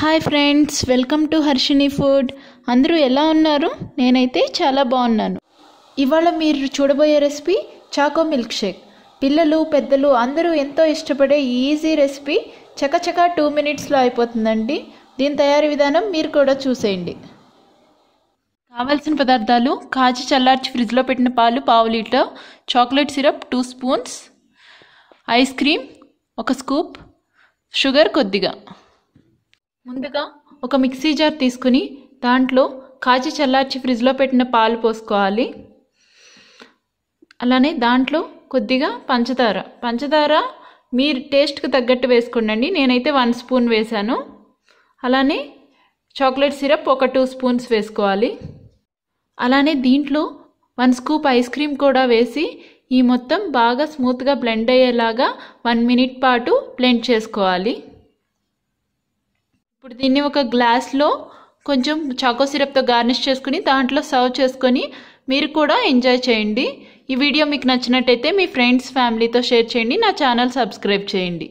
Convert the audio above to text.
hi friends welcome to Harshini food అందరూ ఎలా ఉన్నారు నేనైతే చాలా బాగున్నాను ఇవాళ మీరు చూడబోయే రెసిపీ చాకో మిల్క్ షేక్ పిల్లలు పెద్దలు అందరూ ఎంతో ఇష్టపడే ఈజీ రెసిపీ చకచక టూ మినిట్స్లో అయిపోతుందండి దీని తయారీ విధానం మీరు కూడా చూసేయండి కావలసిన పదార్థాలు కాజీ చల్లార్చి ఫ్రిడ్జ్లో పెట్టిన పాలు పావు litre chocolate syrup two spoons ice cream ఒక స్కూప్ షుగర్ కొద్దిగా ముందుగా ఒక మిక్సీ జార్ తీసుకుని దాంట్లో కాచి చల్లార్చి ఫ్రిడ్జ్లో పెట్టిన పాలు పోసుకోవాలి అలానే దాంట్లో కొద్దిగా పంచదార పంచదార మీ టేస్ట్కి తగ్గట్టు వేసుకోండి నేనైతే వన్ స్పూన్ వేశాను అలానే చాక్లెట్ సిరప్ ఒక టూ స్పూన్స్ వేసుకోవాలి అలానే దీంట్లో వన్ స్కూప్ ఐస్ క్రీమ్ కూడా వేసి ఈ మొత్తం బాగా స్మూత్గా బ్లెండ్ అయ్యేలాగా వన్ మినిట్ పాటు బ్లెండ్ చేసుకోవాలి ఇప్పుడు దీన్ని ఒక గ్లాస్లో కొంచెం చాకో సిరప్తో గార్నిష్ చేసుకుని దాంట్లో సర్వ్ చేసుకొని మీరు కూడా ఎంజాయ్ చేయండి ఈ వీడియో మీకు నచ్చినట్టయితే మీ ఫ్రెండ్స్ ఫ్యామిలీతో షేర్ చేయండి నా ఛానల్ సబ్స్క్రైబ్ చేయండి